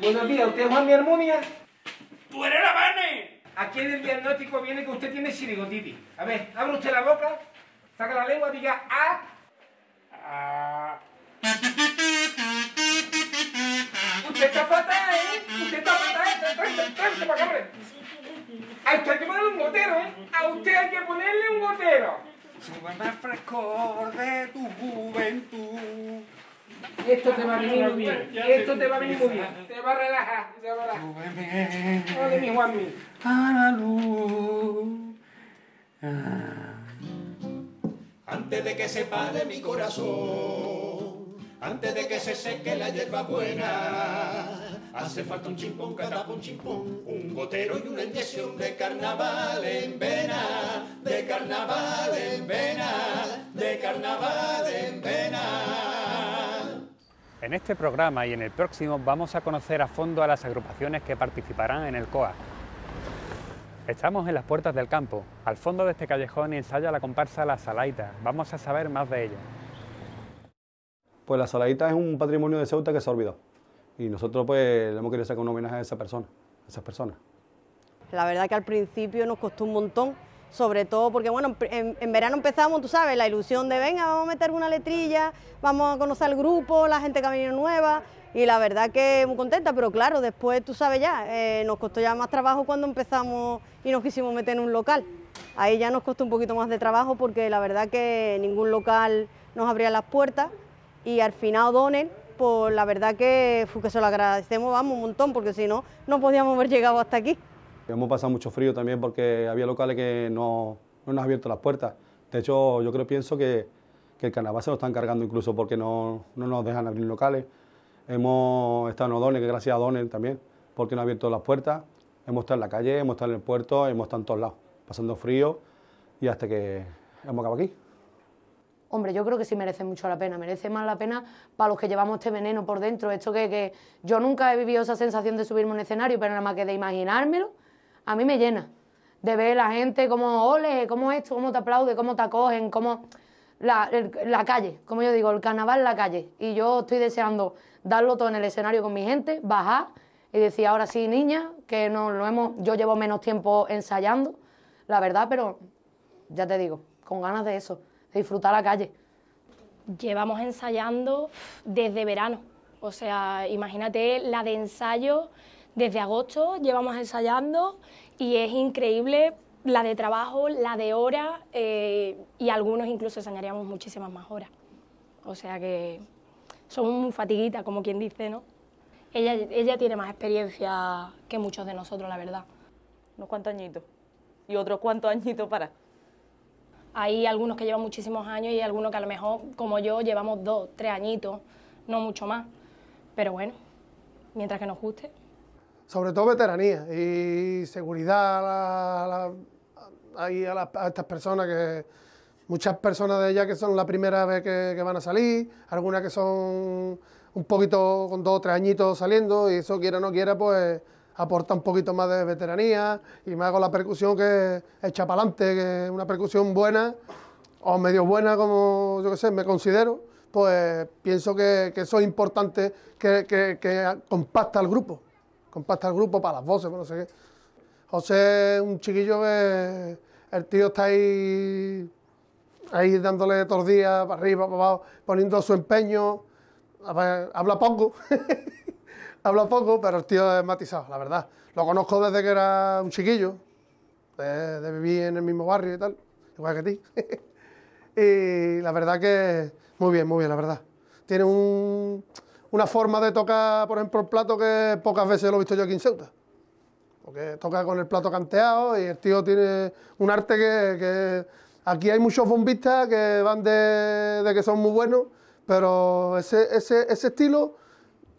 Buenos días, ¿usted es Juan de ¡Tú eres la Aquí en el diagnóstico viene que usted tiene sirigotitis. A ver, abre usted la boca, saca la lengua, diga ¡ah! a. usted está fatal, eh! ¡Usted está fatal! ¡Tráete, A usted hay que ponerle un gotero, ¿eh? A usted hay que ponerle un gotero. Súbeme al frescor de tu juventud. Esto te va a venir muy bien. Esto te va a venir muy bien. Te va a relajar. Te va a relajar. Súbeme. mi A la luz. Antes de que se pare mi corazón antes de que se seque la hierba buena. Hace falta un chimpón, catapón, un chimpón, un gotero y una inyección de carnaval en vena, de carnaval en vena, de carnaval en vena. En este programa y en el próximo vamos a conocer a fondo a las agrupaciones que participarán en el COA. Estamos en las puertas del campo. Al fondo de este callejón ensaya la comparsa La Salaita. Vamos a saber más de ella pues la Saladita es un patrimonio de Ceuta que se olvidó. Y nosotros pues le hemos querido sacar un homenaje a esa persona, a esas personas. La verdad que al principio nos costó un montón, sobre todo porque bueno, en, verano empezamos, tú sabes, la ilusión de venga, vamos a meter una letrilla, vamos a conocer el grupo, la gente que nueva, y la verdad que muy contenta, pero claro, después tú sabes ya, eh, nos costó ya más trabajo cuando empezamos y nos quisimos meter en un local. Ahí ya nos costó un poquito más de trabajo porque la verdad que ningún local nos abría las puertas y al final O'Donnell, pues la verdad que, que se lo agradecemos vamos un montón, porque si no, no podíamos haber llegado hasta aquí. Hemos pasado mucho frío también porque había locales que no, nos han abierto las puertas. De hecho, yo creo, pienso que, el carnaval se lo están cargando incluso porque no, nos dejan abrir locales. Hemos estado en O'Donnell, que gracias a O'Donnell también, porque nos ha abierto las puertas. Hemos estado en la calle, hemos estado en el puerto, hemos estado en todos lados, pasando frío y hasta que hemos acabado aquí hombre, yo creo que sí merece mucho la pena, merece más la pena para los que llevamos este veneno por dentro, esto que, yo nunca he vivido esa sensación de subirme a un escenario, pero nada más que de imaginármelo, a mí me llena, de ver la gente como, ole, cómo esto, cómo te aplaude, cómo te acogen, cómo... La, calle, como yo digo, el carnaval en la calle. Y yo estoy deseando darlo todo en el escenario con mi gente, bajar y decir, ahora sí, niña, que no lo hemos... Yo llevo menos tiempo ensayando, la verdad, pero ya te digo, con ganas de eso disfrutar la calle. Llevamos ensayando desde verano, o sea, imagínate la de ensayo desde agosto, llevamos ensayando y es increíble la de trabajo, la de hora. Eh, y algunos incluso ensayaríamos muchísimas más horas. O sea que somos muy fatiguitas, como quien dice, ¿no? Ella, ella tiene más experiencia que muchos de nosotros, la verdad. Unos cuantos añitos. Y otros cuantos añitos para. Hay algunos que llevan muchísimos años y algunos que a lo mejor, como yo, llevamos dos, tres añitos, no mucho más. Pero bueno, mientras que nos guste. Sobre todo veteranía y seguridad a, estas personas que, muchas personas de ellas que son la primera vez que, que, van a salir, algunas que son un poquito con dos o tres añitos saliendo, y eso quiera o no quiera, pues aporta un poquito más de veteranía y me hago la percusión que echa para adelante, que es una percusión buena o medio buena, como yo que sé, me considero, pues pienso que, que eso es importante, que, compacta al grupo, compacta al grupo para las voces, no sé qué. José es un chiquillo que el tío está ahí, ahí dándole tordillas para arriba, para abajo, poniendo su empeño, habla poco... habla poco, pero el tío es matizado, la verdad. Lo conozco desde que era un chiquillo, pues, de, vivir en el mismo barrio y tal, igual que ti. y la verdad que muy bien, muy bien, la verdad. Tiene una forma de tocar, por ejemplo, el plato que pocas veces lo he visto yo aquí en Ceuta. Porque toca con el plato canteado y el tío tiene un arte que, aquí hay muchos bombistas que van de, de que son muy buenos, pero ese, ese, ese estilo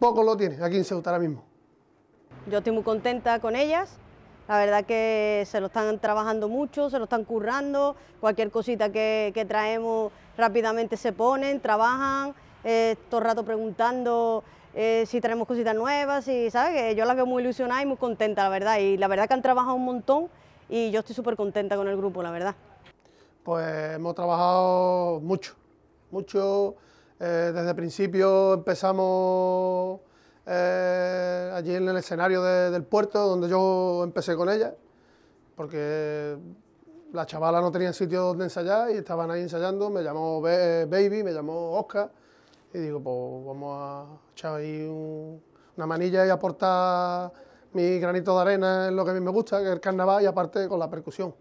Pocos lo tienen aquí en Ceuta ahora mismo. Yo estoy muy contenta con ellas. La verdad que se lo están trabajando mucho, se lo están currando. Cualquier cosita que, traemos rápidamente se ponen, trabajan. Eh, todo el rato preguntando eh, si traemos cositas nuevas y sabes que yo las veo muy ilusionada y muy contenta, la verdad. Y la verdad que han trabajado un montón y yo estoy súper contenta con el grupo, la verdad. Pues hemos trabajado mucho, mucho eh, desde el principio empezamos eh, allí en el escenario del puerto, donde yo empecé con ella, porque las chavalas no tenían sitio donde ensayar y estaban ahí ensayando. Me llamó eh, Baby, me llamó Oscar, y digo, pues vamos a echar ahí una manilla y aportar mi granito de arena en lo que a mí me gusta, que es el carnaval, y aparte con la percusión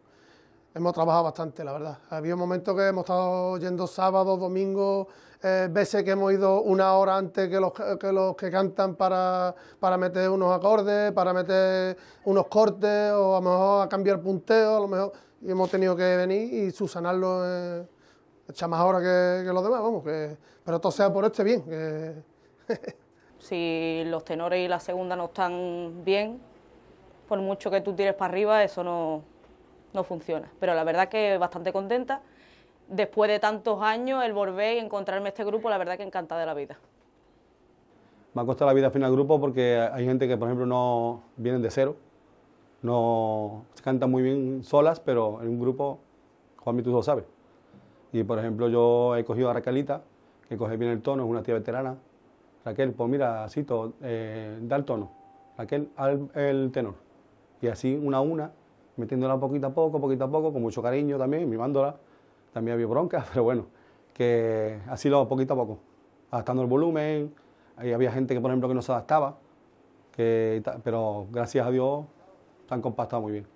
hemos trabajado bastante, la verdad. Había momentos que hemos estado yendo sábados, domingos, eh, veces que hemos ido una hora antes que los que, cantan para, para, meter unos acordes, para meter unos cortes o a lo mejor a cambiar punteo, a lo mejor y hemos tenido que venir y subsanarlo eh, más horas que, los demás, vamos, que, pero todo sea por este bien. si los tenores y la segunda no están bien, por mucho que tú tires para arriba, eso no, no funciona. Pero la verdad que bastante contenta. Después de tantos años, el volver y encontrarme este grupo, la verdad que encantada de la vida. Me ha costado la vida al final grupo porque hay gente que, por ejemplo, no vienen de cero, no se cantan muy bien solas, pero en un grupo, Juanmi, tú lo sabes. Y, por ejemplo, yo he cogido a Raquelita, que coge bien el tono, es una tía veterana. Raquel, pues mira, Cito, eh, da el tono. Raquel, el tenor. Y así, una a una, metiéndola poquito a poco, poquito a poco, con mucho cariño también, mimándola. También había broncas, pero bueno, que así lo poquito a poco, adaptando el volumen. había gente que, por ejemplo, que no se adaptaba, pero gracias a Dios han compactado muy bien.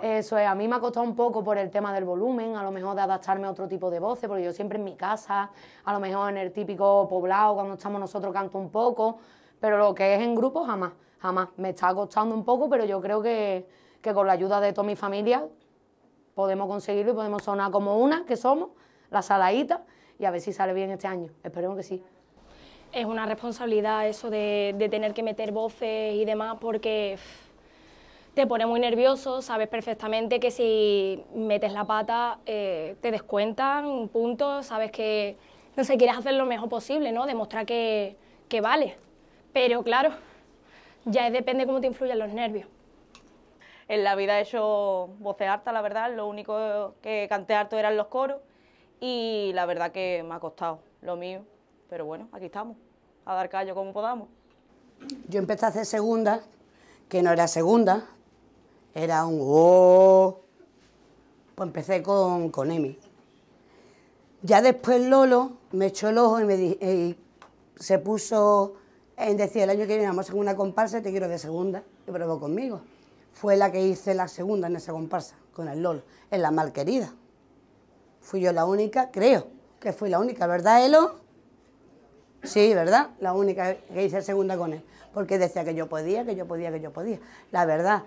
Eso es, a mí me ha costado un poco por el tema del volumen, a lo mejor de adaptarme a otro tipo de voces, porque yo siempre en mi casa, a lo mejor en el típico poblado, cuando estamos nosotros canto un poco, pero lo que es en grupo jamás, jamás. Me está costando un poco, pero yo creo que, que con la ayuda de toda mi familia podemos conseguirlo y podemos sonar como una que somos, la saladita, y a ver si sale bien este año. Esperemos que sí. Es una responsabilidad eso de, tener que meter voces y demás porque te pone muy nervioso, sabes perfectamente que si metes la pata eh, te descuentan un punto, sabes que, no sé, quieres hacer lo mejor posible, ¿no? Demostrar que, que vale. Pero claro, ya depende cómo te influyen los nervios en la vida he hecho voces harta, la verdad, lo único que canté harto eran los coros y la verdad que me ha costado lo mío, pero bueno, aquí estamos, a dar callo como podamos. Yo empecé a hacer segunda, que no era segunda, era un oh, pues empecé con, con Ya después Lolo me echó el ojo y me se puso en decir el año que viene vamos a una comparsa y te quiero de segunda y probó conmigo fue la que hice la segunda en esa comparsa, con el LOL, en La Malquerida. Fui yo la única, creo que fui la única, ¿verdad, Elo? Sí, ¿verdad? La única que hice segunda con él, porque decía que yo podía, que yo podía, que yo podía. La verdad,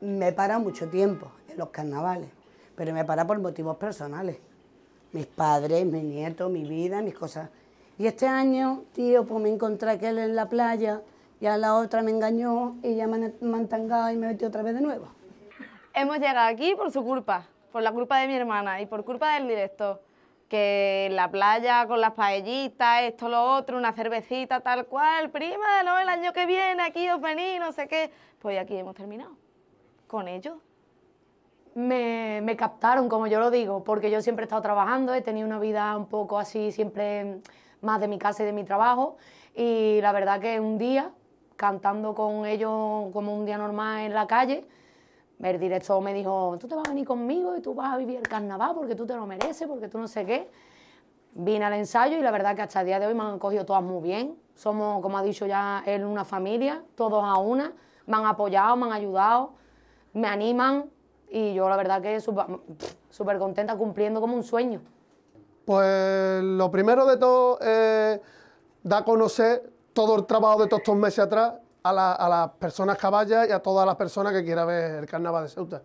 me para mucho tiempo en los carnavales, pero me para por motivos personales. Mis padres, mi nietos, mi vida, mis cosas. Y este año, tío, pues me encontré aquel en la playa ya la otra me engañó y ya me han tangado y me metió otra vez de nuevo. Hemos llegado aquí por su culpa, por la culpa de mi hermana y por culpa del director. Que la playa con las paellitas, esto, lo otro, una cervecita, tal cual, prima, no, el año que viene aquí os venís, no sé qué. Pues aquí hemos terminado. Con ellos. Me, me, captaron, como yo lo digo, porque yo siempre he estado trabajando, he tenido una vida un poco así, siempre más de mi casa y de mi trabajo. Y la verdad que un día cantando con ellos como un día normal en la calle, el director me dijo, tú te vas a venir conmigo y tú vas a vivir el carnaval porque tú te lo mereces, porque tú no sé qué. Vine al ensayo y la verdad que hasta el día de hoy me han cogido todas muy bien. Somos, como ha dicho ya él, una familia, todos a una. Me han apoyado, me han ayudado, me animan y yo la verdad que súper contenta cumpliendo como un sueño. Pues lo primero de todo es eh, da a conocer todo el trabajo de estos estos meses atrás a, las personas caballas y a todas las personas que quieran ver el carnaval de Ceuta.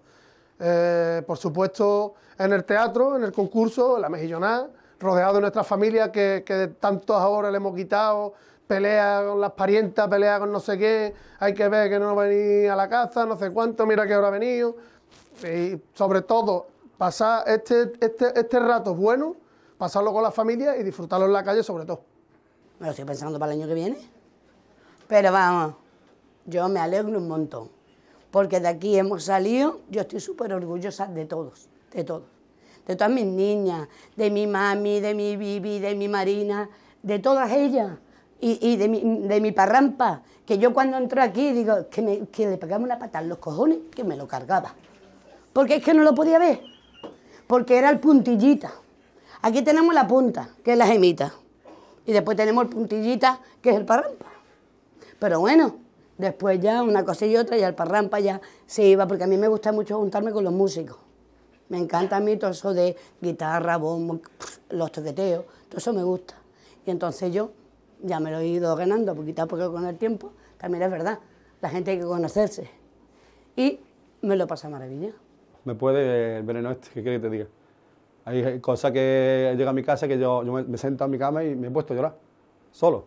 Eh, por supuesto, en el teatro, en el concurso, en la mejillonada... rodeado de nuestra familia que, que de tantas le hemos quitado, pelea con las parientas, pelea con no sé qué, hay que ver que no venía a la casa, no sé cuánto, mira que hora ha venido. Y sobre todo, pasar este, este, este rato bueno, pasarlo con la familia y disfrutarlo en la calle sobre todo. Me lo estoy pensando para el año que viene. Pero vamos, yo me alegro un montón. Porque de aquí hemos salido, yo estoy súper orgullosa de todos, de todos. De todas mis niñas, de mi mami, de mi Bibi, de mi Marina, de todas ellas. Y, de, mi, de parrampa, que yo cuando entré aquí, digo, que, le pegamos la patada en los cojones, que me lo cargaba. Porque es que no lo podía ver, porque era el puntillita. Aquí tenemos la punta, que es la gemita. Y después tenemos el puntillita, que es el parrampa. Pero bueno, después ya una cosa y otra, y el parrampa ya se iba, porque a mí me gusta mucho juntarme con los músicos. Me encanta a mí todo eso de guitarra, bombo, los toqueteos, todo eso me gusta. Y entonces yo ya me lo he ido ganando, porque a con el tiempo, también es verdad, la gente hay que conocerse. Y me lo pasa maravilla. ¿Me puede el veneno este? ¿Qué quiere que te diga? Hay cosas que llega a mi casa que yo, me, sento en mi cama y me he puesto a llorar, solo.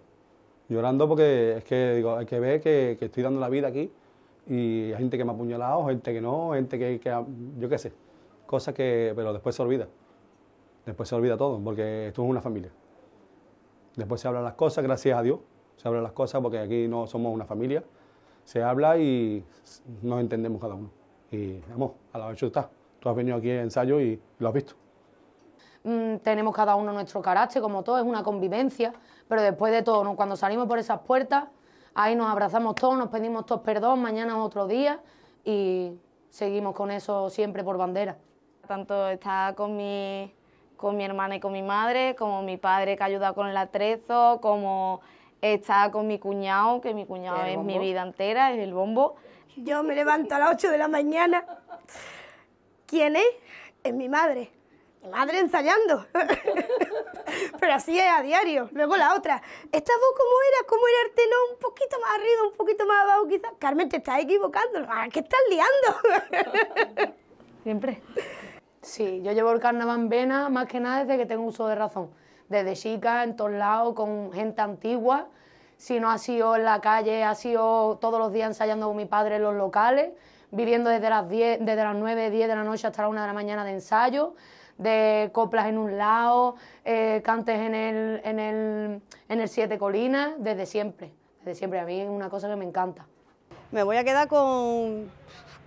Llorando porque es que digo, hay que ver que, estoy dando la vida aquí y hay gente que me ha apuñalado, gente que no, gente que, yo qué sé, cosas que, pero después se olvida. Después se olvida todo, porque esto es una familia. Después se hablan las cosas, gracias a Dios, se hablan las cosas porque aquí no somos una familia. Se habla y nos entendemos cada uno. Y vamos, a la tú está. Tú has venido aquí a ensayo y lo has visto. Mm, tenemos cada uno nuestro carácter, como todo, es una convivencia, pero después de todo, cuando salimos por esas puertas, ahí nos abrazamos todos, nos pedimos todos perdón, mañana es otro día y seguimos con eso siempre por bandera. Tanto está con mi, con mi hermana y con mi madre, como mi padre que ayuda con el atrezo, como está con mi cuñado, que mi cuñado es mi vida entera, es el bombo. Yo me levanto a las 8 de la mañana. ¿Quién es? Es mi madre. Madre ensayando. Pero así es a diario. Luego la otra. ¿Esta voz cómo era? ¿Cómo era el tenor? Un poquito más arriba, un poquito más abajo quizás. Carmen, te estás equivocando. Ah, ¿Qué estás liando? Siempre. Sí, yo llevo el carnaval en vena más que nada desde que tengo uso de razón. Desde chica, en todos lados, con gente antigua. Si no ha sido en la calle, ha sido todos los días ensayando con mi padre en los locales, viviendo desde las, 10, desde las 9, 10 de la noche hasta la 1 de la mañana de ensayo de coplas en un lado, eh, cantes en el, en, el, en el Siete Colinas, desde siempre, desde siempre. A mí es una cosa que me encanta. Me voy a quedar con,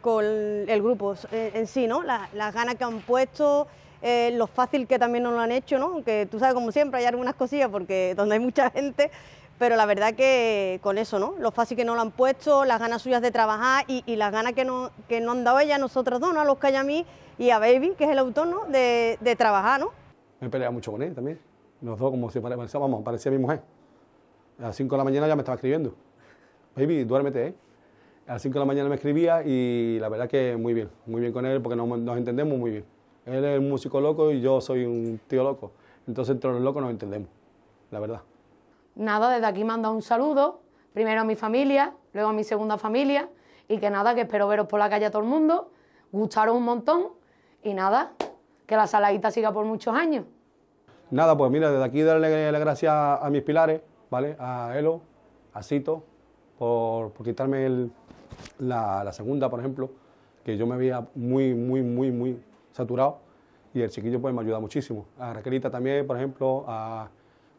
con el grupo eh, en, sí, ¿no? las ganas que han puesto, eh, lo fácil que también nos lo han hecho, ¿no? Aunque tú sabes, como siempre, hay algunas cosillas porque donde hay mucha gente pero la verdad que con eso, ¿no? Lo fácil que no lo han puesto, las ganas suyas de trabajar y, las ganas que, nos han dado ella nosotros dos, ¿no? A los que a mí y a Baby, que es el autor, De, trabajar, ¿no? Me peleaba mucho con él también. Los dos como si parecía, vamos, parecía mi mujer. A las 5 de la mañana ya me estaba escribiendo. Baby, duérmete, ¿eh? A las 5 de la mañana me escribía y la verdad que muy bien, muy bien con él porque nos, nos entendemos muy bien. Él es un músico loco y yo soy un tío loco. Entonces entre los locos nos entendemos, la verdad nada, desde aquí manda un saludo, primero a mi familia, luego a mi segunda familia, y que nada, que espero veros por la calle a todo el mundo, gustaros un montón, y nada, que la saladita siga por muchos años. Nada, pues mira, desde aquí darle las gracias a mis pilares, ¿vale? A Elo, a Cito, por, por quitarme el, la, segunda, por ejemplo, que yo me veía muy, muy, muy, muy saturado, y el chiquillo pues me ayuda muchísimo. A Raquelita también, por ejemplo, a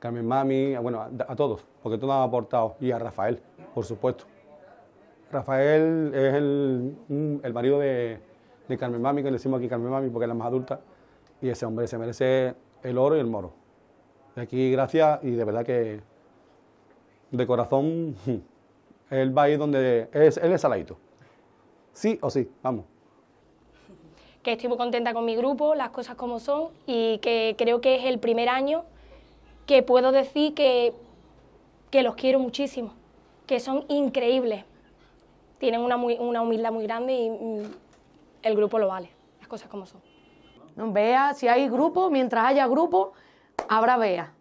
Carmen Mami, bueno, a, todos, porque todos han aportado, y a Rafael, por supuesto. Rafael es el, marido de, Carmen Mami, que le decimos aquí Carmen Mami porque es la más adulta, y ese hombre se merece el oro y el moro. De aquí, gracias, y de verdad que de corazón, él va a ir donde. Es, él es saladito. Sí o sí, vamos. Que estoy muy contenta con mi grupo, las cosas como son, y que creo que es el primer año que puedo decir que, los quiero muchísimo, que son increíbles. Tienen una, una humildad muy grande y mm, el grupo lo vale, las cosas como son. Vea, si hay grupo, mientras haya grupo, habrá Vea.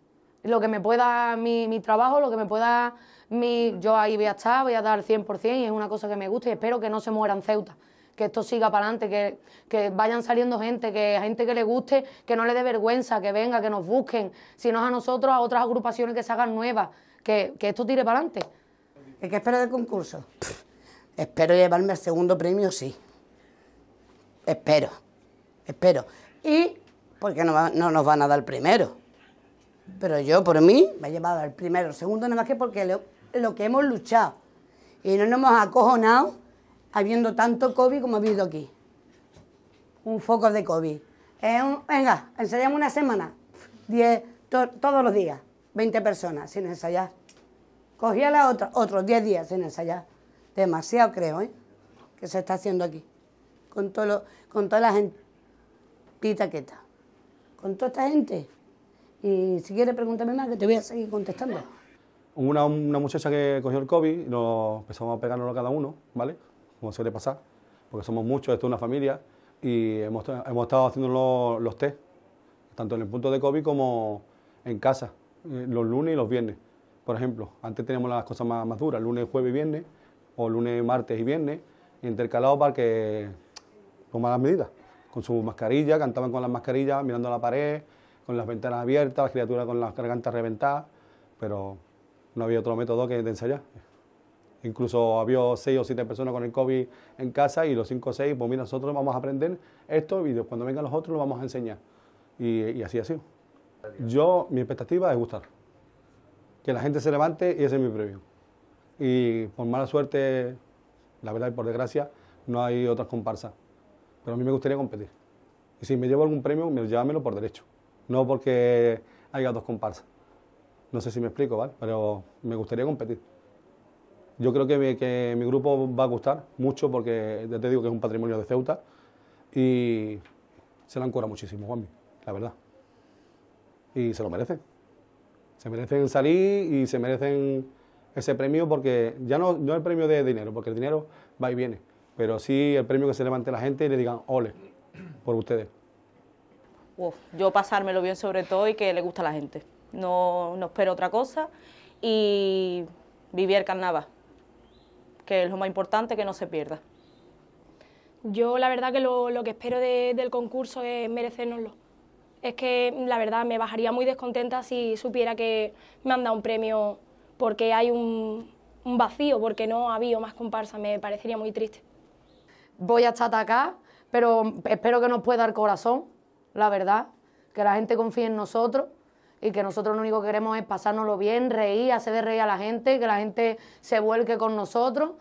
Lo que me pueda mi, mi trabajo, lo que me pueda mi, yo ahí voy a estar, voy a dar 100% y es una cosa que me gusta y espero que no se mueran ceutas que esto siga para adelante, que, vayan saliendo gente, que gente que le guste, que no le dé vergüenza, que venga, que nos busquen, si no a nosotros, a otras agrupaciones que se hagan nuevas, que, esto tire para adelante. ¿Qué espero del concurso? espero llevarme al segundo premio, sí. Espero, espero. Y porque no, no nos van a dar primero. Pero yo, por mí, me he llevado al primero, el segundo, nada más que porque lo, lo que hemos luchado y no nos hemos acojonado habiendo tanto COVID como ha habido aquí. Un foco de COVID. Eh, venga, ensayamos una semana. 10, todos los días. 20 personas sin ensayar. Cogía la otra, otros 10 días sin ensayar. Demasiado creo, ¿eh? Que se está haciendo aquí. Con, todo con toda la gente Pitaqueta. Con toda esta gente. Y si quieres pregúntame más, que te voy a seguir contestando. Una, una muchacha que cogió el COVID, nos empezamos a pegarnos cada uno, ¿vale? como suele pasar, porque somos muchos, esto es una familia, y hemos, estado haciendo los, los test, tanto en el punto de COVID como en casa, eh, los lunes y los viernes. Por ejemplo, antes teníamos las cosas más, más duras, lunes, jueves y viernes, o lunes, martes y viernes, intercalados para que tomaran las medidas, con su mascarilla, cantaban con las mascarillas, mirando a la pared, con las ventanas abiertas, las criaturas con las gargantas reventadas, pero no había otro método que de ensayar. Incluso había seis o siete personas con el COVID en casa y los cinco o seis, pues mira, nosotros vamos a aprender esto y cuando vengan los otros lo vamos a enseñar. Y, así así Yo, mi expectativa es gustar. Que la gente se levante y ese es mi premio. Y por mala suerte, la verdad y por desgracia, no hay otras comparsas. Pero a mí me gustaría competir. Y si me llevo algún premio, me por derecho. No porque haya dos comparsas. No sé si me explico, ¿vale? Pero me gustaría competir. Yo creo que mi, que mi grupo va a gustar mucho porque ya te digo que es un patrimonio de Ceuta y se la han muchísimo, Juanmi, la verdad. Y se lo merecen. Se merecen salir y se merecen ese premio porque ya no, no el premio de dinero, porque el dinero va y viene, pero sí el premio que se levante la gente y le digan ole por ustedes. yo pasármelo bien sobre todo y que le gusta a la gente. No, no espero otra cosa y vivir carnaval que es lo más importante que no se pierda. Yo la verdad que lo, que espero del concurso es merecernoslo. Es que la verdad me bajaría muy descontenta si supiera que me han dado un premio porque hay un, un vacío, porque no ha habido más comparsa, me parecería muy triste. Voy a estar acá, pero espero que nos pueda dar corazón, la verdad, que la gente confíe en nosotros y que nosotros lo único que queremos es pasárnoslo bien, reír, hacer de reír a la gente, que la gente se vuelque con nosotros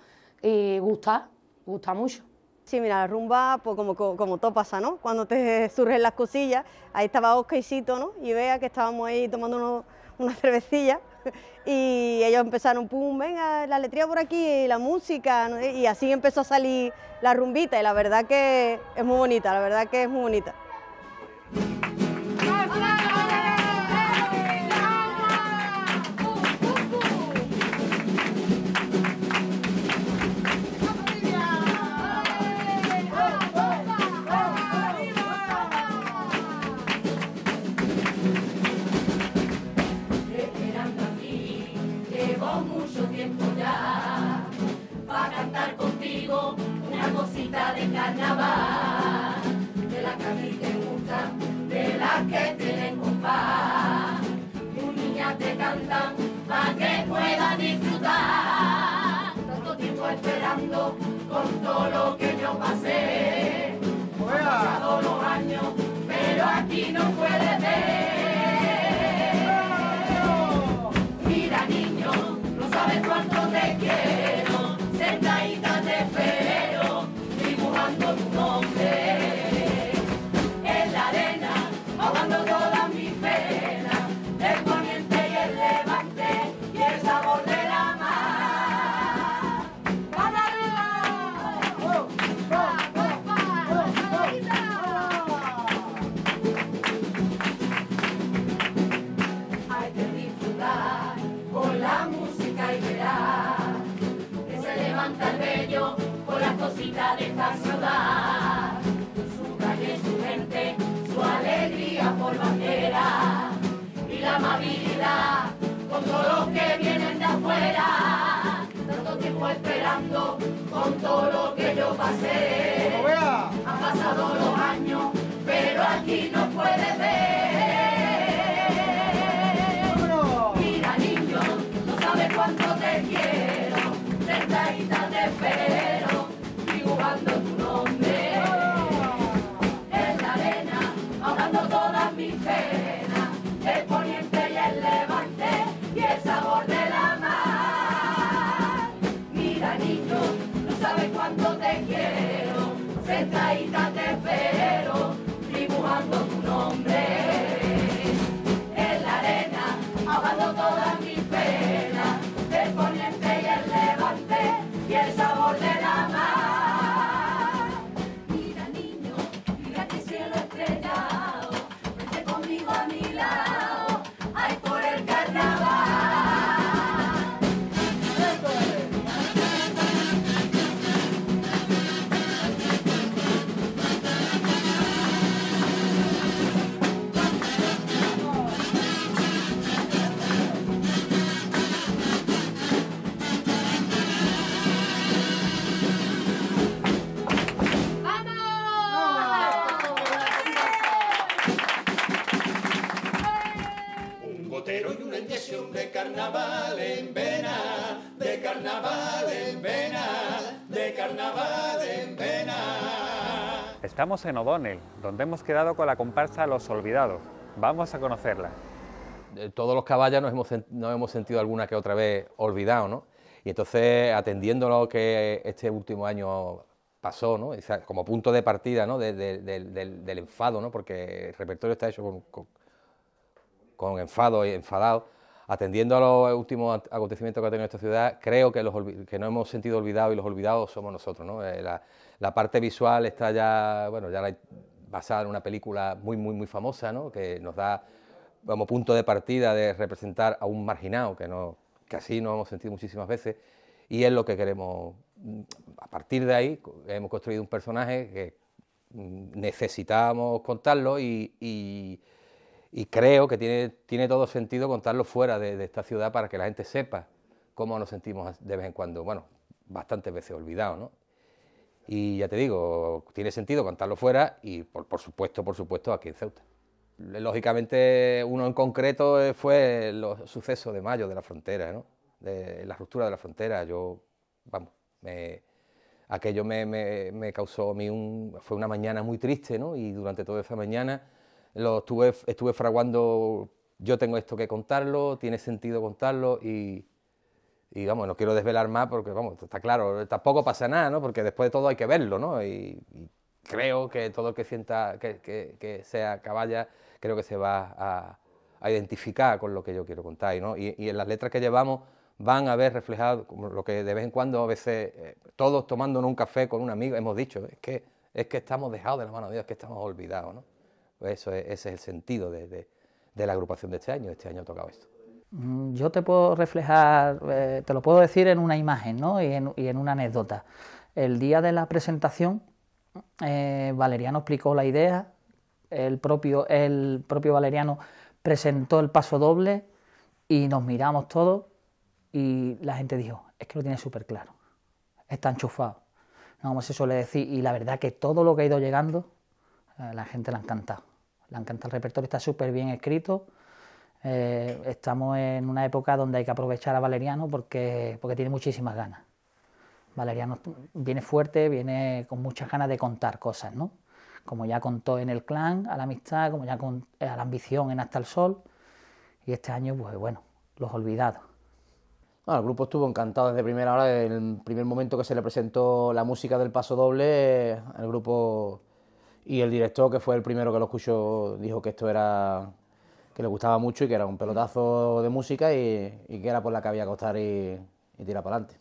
y gusta gusta mucho. Sí, mira, la rumba, pues como, como, todo pasa, ¿no? Cuando te surgen las cosillas, ahí estaba Oscarcito, ¿no? Y vea que estábamos ahí tomando una cervecilla y ellos empezaron, pum, venga, la letría por aquí, la música, y así empezó a salir la rumbita y la verdad que es muy bonita, la verdad que es muy bonita. con todos los que vienen de afuera, tanto tiempo esperando, con todo lo que yo pasé. Han pasado los años, pero aquí no Estamos en O'Donnell, donde hemos quedado con la comparsa Los Olvidados. Vamos a conocerla. Todos los caballos nos hemos, sentido alguna que otra vez olvidados, ¿no? Y entonces, atendiendo lo que este último año pasó, ¿no? como punto de partida, del, enfado, ¿no? Porque el repertorio está hecho con, enfado y enfadado. Atendiendo a los últimos acontecimientos que ha tenido esta ciudad, creo que los que no hemos sentido olvidados y los olvidados somos nosotros, ¿no? Eh, la parte visual está ya, bueno, ya basada en una película muy, muy, muy famosa, ¿no? que nos da como punto de partida de representar a un marginado, que, no, que así nos hemos sentido muchísimas veces, y es lo que queremos. A partir de ahí hemos construido un personaje que necesitábamos contarlo y, creo que tiene, tiene todo sentido contarlo fuera de, de, esta ciudad para que la gente sepa cómo nos sentimos de vez en cuando, bueno, bastantes veces olvidados, ¿no? Y ya te digo, tiene sentido contarlo fuera y por, supuesto, por supuesto, aquí en Ceuta. Lógicamente, uno en concreto eh, fue los sucesos de mayo de la frontera, ¿no? de la ruptura de la frontera. Yo, vamos, aquello me, causó a mí fue una mañana muy triste, ¿no? Y durante toda esa mañana lo estuve, estuve fraguando, yo tengo esto que contarlo, tiene sentido contarlo y, y vamos, no quiero desvelar más porque, vamos, está claro, tampoco pasa nada, ¿no? Porque después de todo hay que verlo, ¿no? Y, creo que todo el que sienta, que, sea caballa, creo que se va a, identificar con lo que yo quiero contar, Y, en las letras que llevamos van a ver reflejado lo que de vez en cuando, a veces, eh, todos tomándonos un café con un amigo, hemos dicho, es que, es que estamos dejados de la mano de Dios, es que estamos olvidados, ¿no? eso ese es el sentido de, de la agrupación de este año, este año ha tocado esto. Mm, yo te puedo reflejar, eh, te lo puedo decir en una imagen y, en, una anécdota. El día de la presentación, eh, Valeriano explicó la idea, el propio, Valeriano presentó el paso doble y nos miramos todos y la gente dijo, es que lo tiene súper claro, está enchufado. No, como se suele decir, y la verdad que todo lo que ha ido llegando, eh, la gente la ha encantado. Le ha encantado el repertorio, está súper bien escrito eh, estamos en una época donde hay que aprovechar a Valeriano porque, porque tiene muchísimas ganas. Valeriano viene fuerte, viene con muchas ganas de contar cosas, ¿no? Como ya contó en el clan, a la amistad, como ya a la ambición en Hasta el Sol. Y este año, pues bueno, los olvidados. el grupo estuvo encantado desde primera hora, desde el primer momento que se le presentó la música del paso doble, el grupo y el director, que fue el primero que lo escuchó, dijo que esto era que le gustaba mucho y que era un pelotazo de música y, que era por la que había que acostar y, tirar para adelante.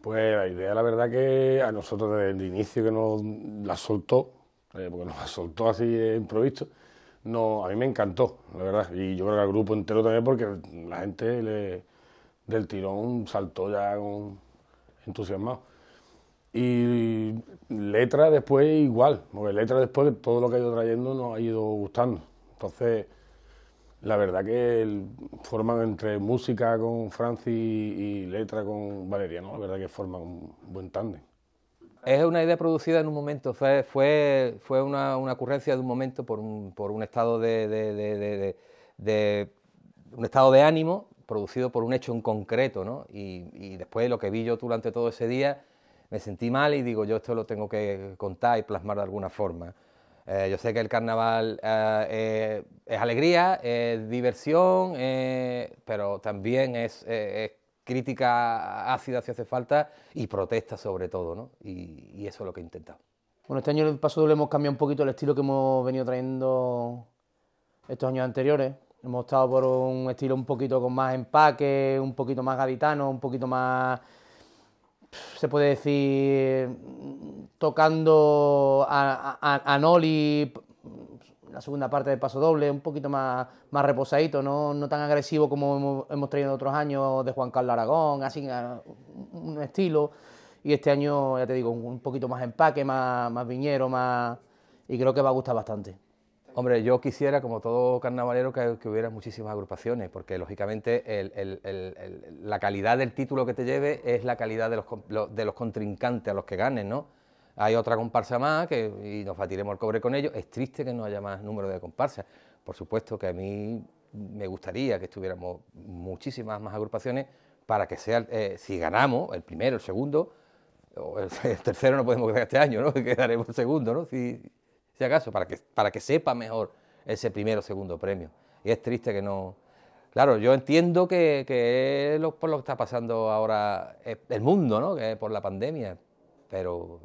Pues la idea, la verdad, que a nosotros desde el inicio que nos la soltó, eh, porque nos la soltó así de improviso, no, a mí me encantó, la verdad. Y yo creo que al grupo entero también, porque la gente del tirón saltó ya entusiasmado. Y letra después igual, porque letra después todo lo que ha ido trayendo nos ha ido gustando. Entonces, la verdad que forman entre música con Francis y letra con Valeria, ¿no? La verdad que forman un buen tándem. Es una idea producida en un momento, fue, fue, una, ocurrencia de un momento por un, estado de, un estado de ánimo producido por un hecho en concreto, ¿no? Y, y después lo que vi yo durante todo ese día, me sentí mal y digo, yo esto lo tengo que contar y plasmar de alguna forma. Eh, yo sé que el carnaval eh, eh, es alegría, es diversión, pero también es, crítica ácida si hace falta y protesta sobre todo, ¿no? Y, eso es lo que he intentado. Bueno, este año el paso doble hemos cambiado un poquito el estilo que hemos venido trayendo estos años anteriores. Hemos estado por un estilo un poquito con más empaque, un poquito más gaditano, un poquito más se puede decir, tocando a, Noli, la segunda parte de paso doble, un poquito más, más reposadito, ¿no? tan agresivo como hemos, traído en otros años de Juan Carlos Aragón, así un estilo. Y este año, ya te digo, un poquito más empaque, más, más viñero, más. Y creo que va a gustar bastante. Hombre, yo quisiera, como todo carnavalero, que, hubiera muchísimas agrupaciones, porque lógicamente la calidad del título que te lleve es la calidad de los, de los contrincantes a los que ganen, ¿no? Hay otra comparsa más que, y nos batiremos el cobre con ellos. Es triste que no haya más número de comparsas. Por supuesto que a mí me gustaría que estuviéramos muchísimas más agrupaciones para que sea, eh, si ganamos, el primero, el segundo, o el, tercero no podemos quedar este año, ¿no? Quedaremos el segundo, ¿no? Si, si acaso, para que, para que sepa mejor ese primero o segundo premio. Y es triste que no... Claro, yo entiendo que, es por lo que está pasando ahora eh, el mundo, ¿no? Que es por la pandemia, pero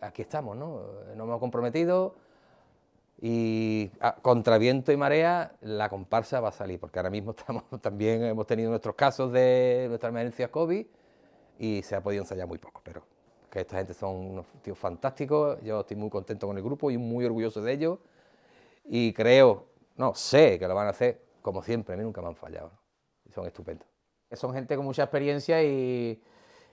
aquí estamos, ¿no? Nos hemos comprometido y ah, contra viento y marea la comparsa va a salir, porque ahora mismo estamos, también hemos tenido nuestros casos de nuestras emergencias COVID y se ha podido ensayar muy poco, pero que esta gente son unos tíos fantásticos, yo estoy muy contento con el grupo y muy orgulloso de ellos y creo, no, sé que lo van a hacer como siempre, a mí nunca me han fallado, son estupendos. Son gente con mucha experiencia y,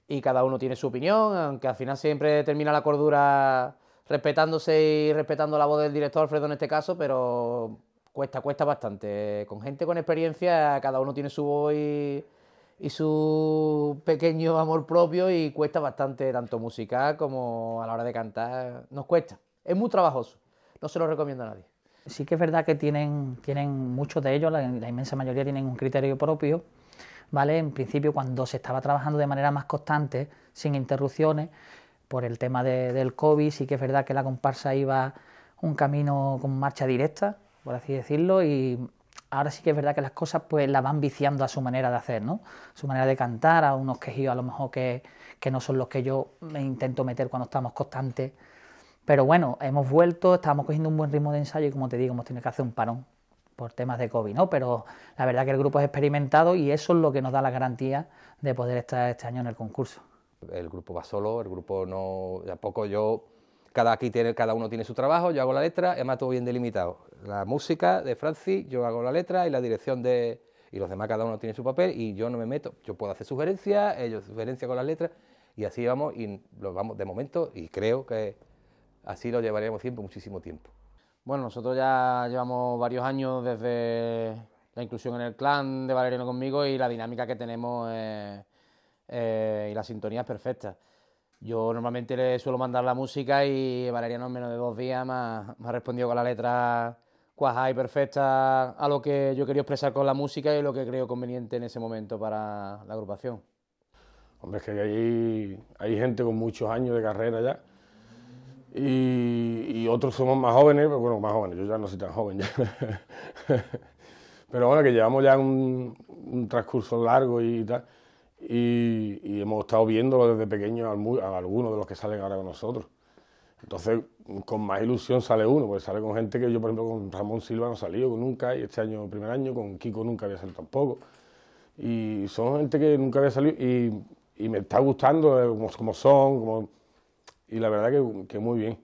y cada uno tiene su opinión, aunque al final siempre termina la cordura respetándose y respetando la voz del director Alfredo en este caso, pero cuesta, cuesta bastante. Con gente con experiencia, cada uno tiene su voz y, y su pequeño amor propio y cuesta bastante, tanto musical como a la hora de cantar. Nos cuesta. Es muy trabajoso. No se lo recomiendo a nadie. Sí que es verdad que tienen, tienen muchos de ellos, la, inmensa mayoría tienen un criterio propio. ¿Vale? En principio, cuando se estaba trabajando de manera más constante, sin interrupciones, por el tema de, del COVID, sí que es verdad que la comparsa iba un camino con marcha directa, por así decirlo, y ahora sí que es verdad que las cosas pues las van viciando a su manera de hacer, ¿no? Su manera de cantar, a unos quejidos a lo mejor que, que no son los que yo me intento meter cuando estamos constantes. Pero bueno, hemos vuelto, estamos cogiendo un buen ritmo de ensayo y como te digo, hemos tenido que hacer un parón por temas de COVID, ¿no? Pero la verdad que el grupo es experimentado y eso es lo que nos da la garantía de poder estar este año en el concurso. El grupo va solo, el grupo no... poco yo cada, aquí tiene, cada uno tiene su trabajo, yo hago la letra, es más, todo bien delimitado. La música de Francis, yo hago la letra y la dirección de... Y los demás cada uno tiene su papel y yo no me meto. Yo puedo hacer sugerencias, ellos sugerencias con las letras y así vamos y lo vamos de momento y creo que así lo llevaríamos siempre, muchísimo tiempo. Bueno, nosotros ya llevamos varios años desde la inclusión en el clan de Valeriano conmigo y la dinámica que tenemos y la sintonía es perfecta. Yo normalmente le suelo mandar la música y Valeriano en menos de dos días me ha, me respondido con la letra cuajada y perfecta a lo que yo quería expresar con la música y lo que creo conveniente en ese momento para la agrupación. Hombre, es que hay, gente con muchos años de carrera ya y, otros somos más jóvenes, pero pues bueno, más jóvenes, yo ya no soy tan joven ya. pero bueno, que llevamos ya un, un transcurso largo y tal y, hemos estado viéndolo desde pequeño a, algunos de los que salen ahora con nosotros. Entonces, con más ilusión sale uno, porque sale con gente que yo, por ejemplo, con Ramón Silva no salí nunca, y este año, primer año, con Kiko nunca había salido tampoco. Y son gente que nunca había salido y, me está gustando eh, como, son, y la verdad que, muy bien.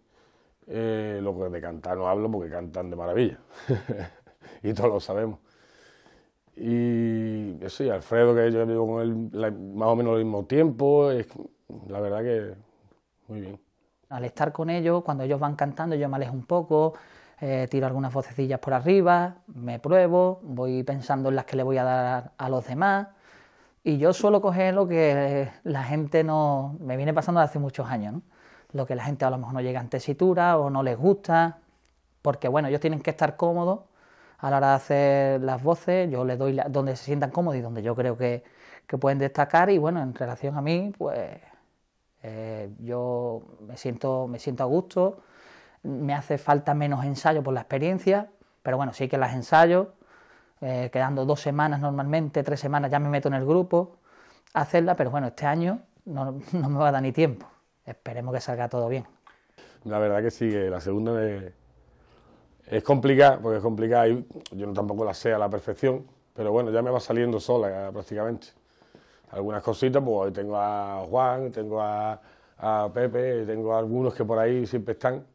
Eh, lo que de cantar no hablo porque cantan de maravilla, y todos lo sabemos. Y sí, Alfredo, que yo vivo con él más o menos al mismo tiempo, es, la verdad que muy bien. Al estar con ellos, cuando ellos van cantando, yo me alejo un poco, eh, tiro algunas vocecillas por arriba, me pruebo, voy pensando en las que le voy a dar a los demás. Y yo suelo coger lo que la gente no. me viene pasando desde hace muchos años, Lo que la gente a lo mejor no llega en tesitura o no les gusta, porque bueno, ellos tienen que estar cómodos a la hora de hacer las voces, yo les doy donde se sientan cómodos y donde yo creo que, que, pueden destacar y bueno, en relación a mí, pues eh, yo me siento, me siento a gusto, me hace falta menos ensayo por la experiencia, pero bueno, sí que las ensayo, eh, quedando dos semanas normalmente, tres semanas ya me meto en el grupo a hacerla, pero bueno, este año no, no me va a dar ni tiempo, esperemos que salga todo bien. La verdad que sí, la segunda de es complicada, porque es complicada y yo tampoco la sé a la perfección, pero bueno, ya me va saliendo sola eh, prácticamente. Algunas cositas, pues hoy tengo a Juan, tengo a, Pepe, tengo a algunos que por ahí siempre están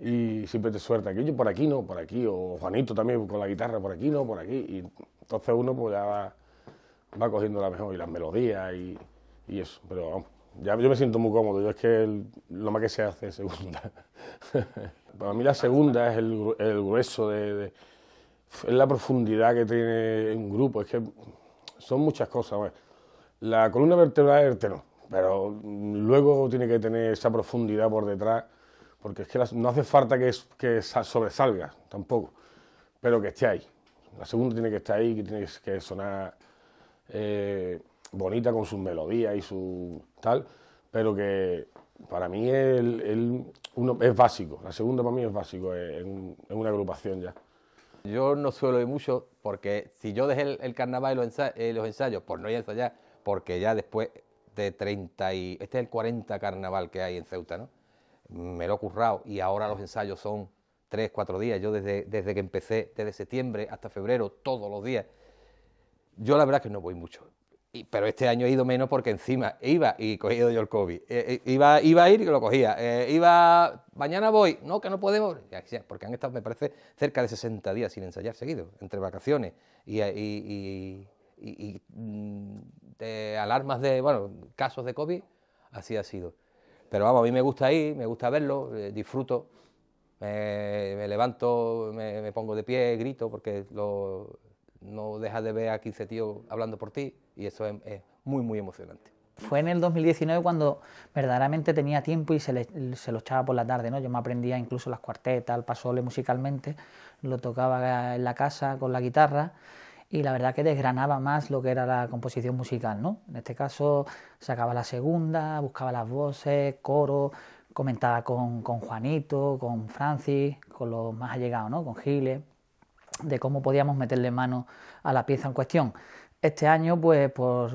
y siempre te suelta yo por aquí no, por aquí, o Juanito también con la guitarra, por aquí no, por aquí. Y entonces uno pues ya va, cogiendo la mejor y las melodías y, eso, pero vamos, ya, yo me siento muy cómodo, yo es que lo más que se hace es segunda. Para mí la segunda es el, grueso, de, es la profundidad que tiene un grupo, es que son muchas cosas. la columna vertebral es el pero luego tiene que tener esa profundidad por detrás, porque es que no hace falta que, que sobresalga tampoco, pero que esté ahí. La segunda tiene que estar ahí, que tiene que sonar eh, bonita con sus melodías y su tal, pero que para mí el, uno, es básico, la segunda para mí es básico eh, en, una agrupación ya. Yo no suelo ir mucho porque si yo dejé el, carnaval y eh, los, ensayos, por no ir a porque ya después de 30 y... Este es el 40 carnaval que hay en Ceuta, ¿no? Me lo he currado y ahora los ensayos son 3, 4 días. Yo desde, desde que empecé, desde septiembre hasta febrero, todos los días. Yo la verdad que no voy mucho pero este año he ido menos porque encima iba y cogido yo el COVID. Eh, eh, iba, iba a ir y lo cogía. Eh, iba, mañana voy, no, que no podemos. porque han estado, me parece, cerca de 60 días sin ensayar seguido, entre vacaciones y, mm, alarmas de, bueno, casos de COVID, así ha sido. Pero vamos, a mí me gusta ir, me gusta verlo, disfruto. Me, levanto, me, pongo de pie, grito, porque no dejas de ver a 15 tíos hablando por ti y eso es, muy, muy emocionante fue en el 2019 cuando verdaderamente tenía tiempo y se, lo echaba por la tarde, ¿no? Yo me aprendía incluso las cuartetas, el pasole musicalmente, lo tocaba en la casa con la guitarra y la verdad que desgranaba más lo que era la composición musical, ¿no? En este caso sacaba la segunda, buscaba las voces, coro, comentaba con, con Juanito, con Francis, con los más allegados, ¿no? Con Giles, de cómo podíamos meterle mano a la pieza en cuestión este año, pues por,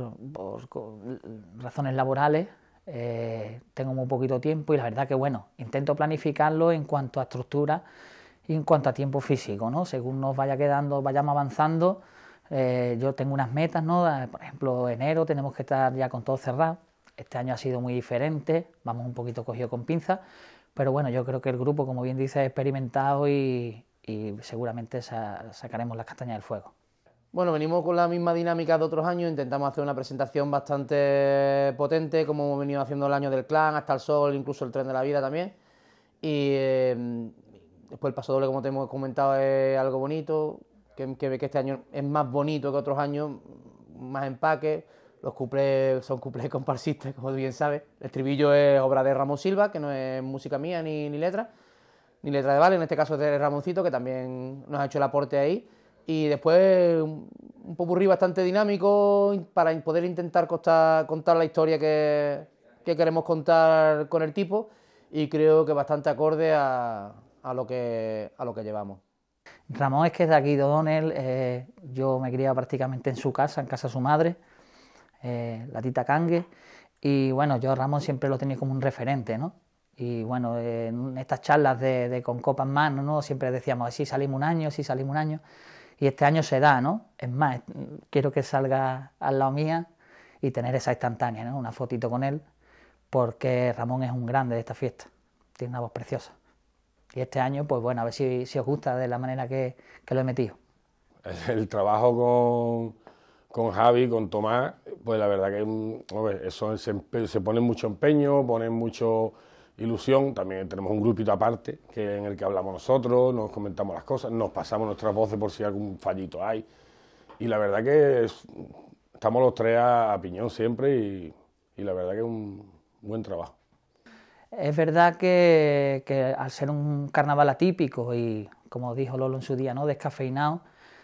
razones laborales, eh, tengo muy poquito tiempo y la verdad que, bueno, intento planificarlo en cuanto a estructura y en cuanto a tiempo físico, ¿no? Según nos vaya quedando, vayamos avanzando, eh, yo tengo unas metas, ¿no? Eh, por ejemplo, enero tenemos que estar ya con todo cerrado. Este año ha sido muy diferente, vamos un poquito cogido con pinzas, pero bueno, yo creo que el grupo, como bien dice, ha experimentado y, seguramente sacaremos las castañas del fuego. Bueno, venimos con la misma dinámica de otros años, intentamos hacer una presentación bastante potente, como hemos venido haciendo el año del clan, hasta el sol, incluso el tren de la vida también. Y em, después el paso doble, como te hemos comentado, es algo bonito, que, ve que, este año es más bonito que otros años, más empaque. Los cuplés son cuplés comparsistas, como bien sabes. El estribillo es obra de Ramón Silva, que no es música mía ni, ni letra, ni letra de Vale, en este caso es de Ramoncito, que también nos ha hecho el aporte ahí y después un popurrí bastante dinámico para poder intentar contar, contar la historia que, que, queremos contar con el tipo y creo que bastante acorde a, a lo, que, a lo que llevamos. Ramón es que es de aquí, de eh, yo me criaba prácticamente en su casa, en casa de su madre, eh, la tita Cangue, y bueno, yo Ramón siempre lo tenía como un referente, ¿no? Y bueno, en estas charlas de, con copas en mano, ¿no? siempre decíamos, así salimos un año, si salimos un año. Y este año se da, ¿no? Es más, quiero que salga al lado mía y tener esa instantánea, ¿no? Una fotito con él, porque Ramón es un grande de esta fiesta, tiene una voz preciosa. Y este año, pues bueno, a ver si, si os gusta de la manera que, lo he metido. El trabajo con, con Javi, con Tomás, pues la verdad que mm, eso se, se pone mucho empeño, ponen mucho ilusión. También tenemos un grupito aparte que en el que hablamos nosotros, nos comentamos las cosas, nos pasamos nuestras voces por si algún fallito hay. Y la verdad que estamos los tres a, piñón siempre y, y, la verdad que es un buen trabajo. Es verdad que, al ser un carnaval atípico y como dijo Lolo en su día, ¿no? descafeinado,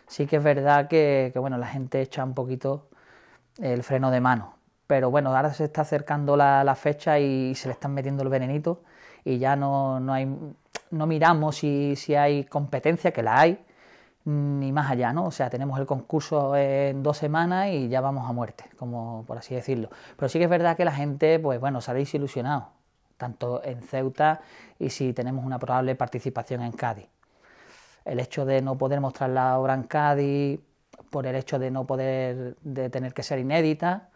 sí que es verdad que, que bueno, la gente echa un poquito el freno de mano, pero bueno, ahora se está acercando la, fecha y se le están metiendo el venenito y ya no, hay, no miramos si, si hay competencia, que la hay, ni más allá, ¿no? O sea, tenemos el concurso en dos semanas y ya vamos a muerte, como por así decirlo. Pero sí que es verdad que la gente, pues bueno, ha desilusionado, tanto en Ceuta y si tenemos una probable participación en Cádiz. El hecho de no poder mostrar la obra en Cádiz, por el hecho de no poder, de tener que ser inédita,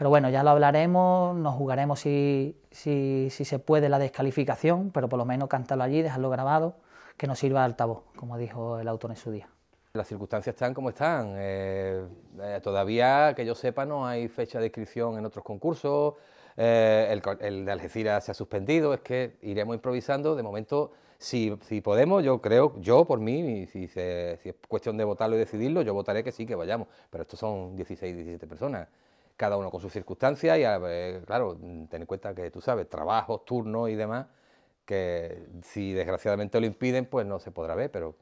pero bueno, ya lo hablaremos, nos jugaremos si, se puede la descalificación, pero por lo menos cantarlo allí, dejarlo grabado, que nos sirva de altavoz, como dijo el autor en su día. Las circunstancias están como están. Eh, eh, todavía, que yo sepa, no hay fecha de inscripción en otros concursos. Eh, el, de Algeciras se ha suspendido. Es que iremos improvisando. De momento, si, si podemos, yo creo, yo por mí, si, si es cuestión de votarlo y decidirlo, yo votaré que sí, que vayamos. Pero estos son 16, 17 personas cada uno con sus circunstancias y, claro, ten en cuenta que tú sabes, trabajos, turnos y demás, que si desgraciadamente lo impiden, pues no se podrá ver, pero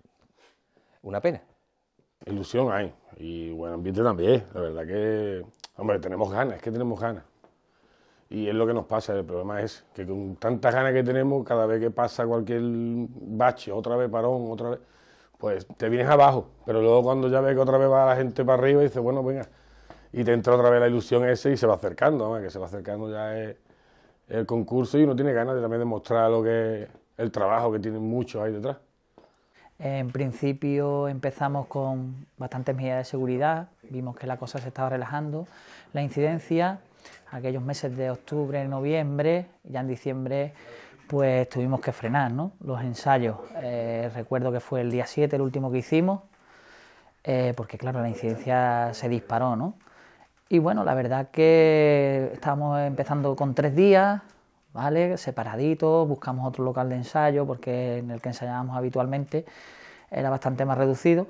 una pena. Ilusión hay y buen ambiente también, la verdad que, hombre, tenemos ganas, es que tenemos ganas. Y es lo que nos pasa, el problema es que con tantas ganas que tenemos, cada vez que pasa cualquier bache, otra vez parón, otra vez, pues te vienes abajo, pero luego cuando ya ves que otra vez va la gente para arriba dices, bueno, venga, y te entra otra vez la ilusión ese y se va acercando, que se va acercando ya el concurso y uno tiene ganas de también demostrar lo que el trabajo que tienen muchos ahí detrás. En principio empezamos con bastantes medidas de seguridad, vimos que la cosa se estaba relajando, la incidencia, aquellos meses de octubre, noviembre, ya en diciembre pues tuvimos que frenar ¿no? los ensayos. Eh, recuerdo que fue el día 7 el último que hicimos, eh, porque claro, la incidencia se disparó, ¿no? Y bueno, la verdad que estamos empezando con tres días, ¿vale? Separaditos, buscamos otro local de ensayo porque en el que ensayábamos habitualmente era bastante más reducido.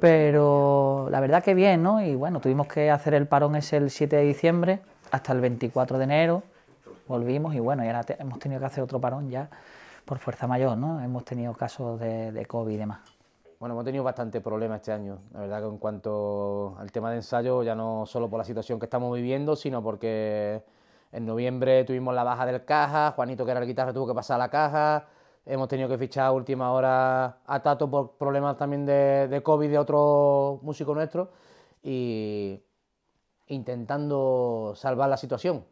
Pero la verdad que bien, ¿no? Y bueno, tuvimos que hacer el parón ese el 7 de diciembre hasta el 24 de enero. Volvimos y bueno, ya hemos tenido que hacer otro parón ya por fuerza mayor, ¿no? Hemos tenido casos de, de COVID y demás. Bueno, hemos tenido bastante problemas este año. La verdad que en cuanto al tema de ensayo, ya no solo por la situación que estamos viviendo, sino porque en noviembre tuvimos la baja del caja, Juanito que era el guitarra tuvo que pasar a la caja, hemos tenido que fichar a última hora a Tato por problemas también de, de COVID de otro músico nuestro y intentando salvar la situación,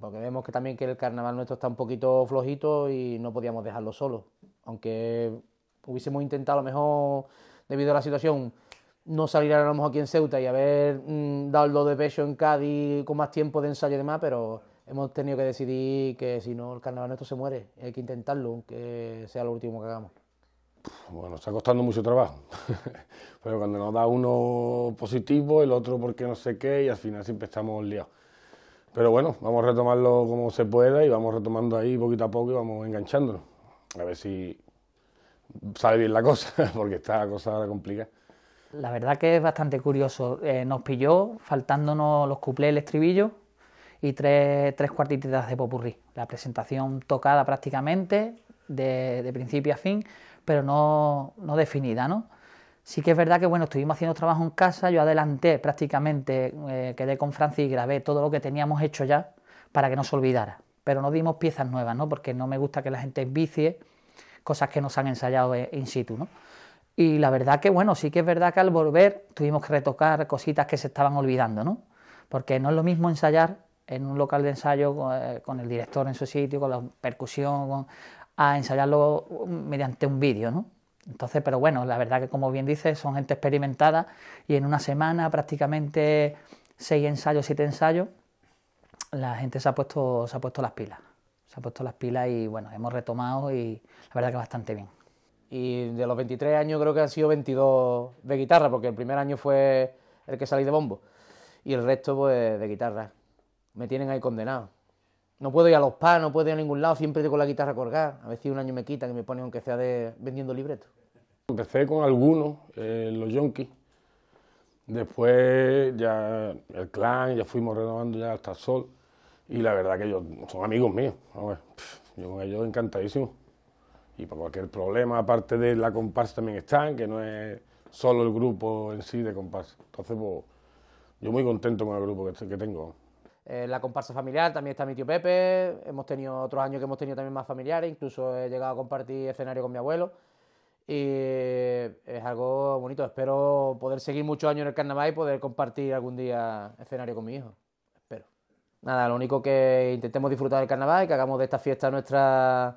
porque vemos que también que el carnaval nuestro está un poquito flojito y no podíamos dejarlo solo, aunque hubiésemos intentado a lo mejor, debido a la situación, no salir a lo mejor aquí en Ceuta y haber mm, dado lo de pecho en Cádiz con más tiempo de ensayo y demás, pero hemos tenido que decidir que si no el carnaval nuestro se muere, hay que intentarlo, aunque sea lo último que hagamos. Bueno, está costando mucho trabajo, pero cuando nos da uno positivo, el otro porque no sé qué, y al final siempre estamos liados. Pero bueno, vamos a retomarlo como se pueda y vamos retomando ahí poquito a poco y vamos enganchándonos. A ver si ...sabe bien la cosa, porque está la cosa complicada. La verdad que es bastante curioso. Eh, nos pilló faltándonos los cuplés, el estribillo y tres, tres cuartititas de popurrí. La presentación tocada prácticamente, de, principio a fin, pero no, no, definida, ¿no? Sí que es verdad que, bueno, estuvimos haciendo trabajo en casa, yo adelanté prácticamente, eh, quedé con Francia... y grabé todo lo que teníamos hecho ya para que no se olvidara. Pero no dimos piezas nuevas, ¿no? Porque no me gusta que la gente envicie cosas que nos han ensayado eh, in situ, ¿no? Y la verdad que, bueno, sí que es verdad que al volver tuvimos que retocar cositas que se estaban olvidando, ¿no? Porque no es lo mismo ensayar en un local de ensayo eh, con, el director en su sitio, con la percusión, a ensayarlo um, mediante un vídeo, ¿no? Entonces, pero bueno, la verdad que como bien dices, son gente experimentada y en una semana prácticamente seis ensayos, siete ensayos, la gente se ha puesto, se ha puesto las pilas se ha puesto las pilas y bueno, hemos retomado y la verdad que bastante bien. Y de los 23 años creo que han sido 22 de guitarra, porque el primer año fue el que salí de bombo y el resto pues de guitarra. Me tienen ahí condenado. No puedo ir a los PAS, no puedo ir a ningún lado, siempre tengo la guitarra colgada. A veces un año me quita y me ponen aunque sea de vendiendo libretos. Empecé con algunos, eh, los yonkis. Después ya el clan, ya fuimos renovando ya hasta el sol. Y la verdad que ellos son amigos míos. yo con ellos encantadísimo. Y para cualquier problema, aparte de la comparsa, también están, que no es solo el grupo en sí de comparsa. Entonces, pues, yo muy contento con el grupo que, que tengo. Eh, la comparsa familiar también está mi tío Pepe. Hemos tenido otros años que hemos tenido también más familiares. Incluso he llegado a compartir escenario con mi abuelo. Y eh, es algo bonito. Espero poder seguir muchos años en el carnaval y poder compartir algún día escenario con mi hijo nada, lo único que intentemos disfrutar del carnaval y que hagamos de esta fiesta nuestra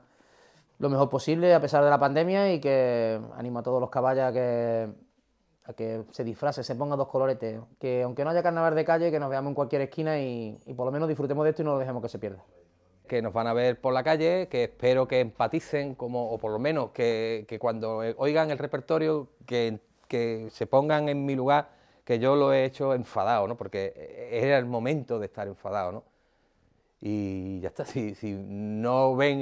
lo mejor posible a pesar de la pandemia y que animo a todos los caballos a que, que se disfracen, se pongan dos coloretes, que aunque no haya carnaval de calle, que nos veamos en cualquier esquina y, por lo menos disfrutemos de esto y no lo dejemos que se pierda que nos van a ver por la calle, que espero que empaticen, como, o por lo menos que, cuando eh, oigan el repertorio, que, se pongan en mi lugar que yo lo he hecho enfadado, ¿no? Porque eh, era el momento de estar enfadado, ¿no? Y ya está, si, no ven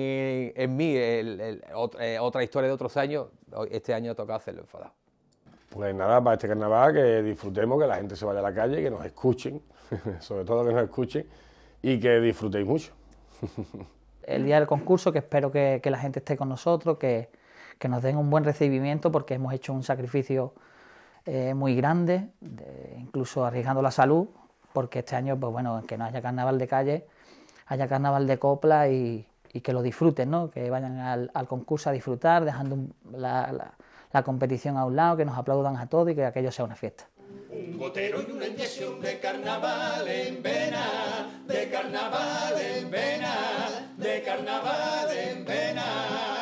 en, mí eh, otra historia de otros años, este año toca hacerlo enfadado. Pues nada, para este carnaval que disfrutemos, que la gente se vaya a la calle, que nos escuchen, sobre todo que nos escuchen y que disfrutéis mucho. el día del concurso, que espero que, la gente esté con nosotros, que nos den un buen recibimiento porque hemos hecho un sacrificio muy grande incluso arriesgando la salud, porque este año, pues bueno, que no haya carnaval de calle, haya carnaval de copla y, que lo disfruten, ¿no? que vayan al, concurso a disfrutar, dejando la, competición a un lado, que nos aplaudan a todos y que aquello sea una fiesta. Un inyección de carnaval en vena, de carnaval en vena, de carnaval en vena.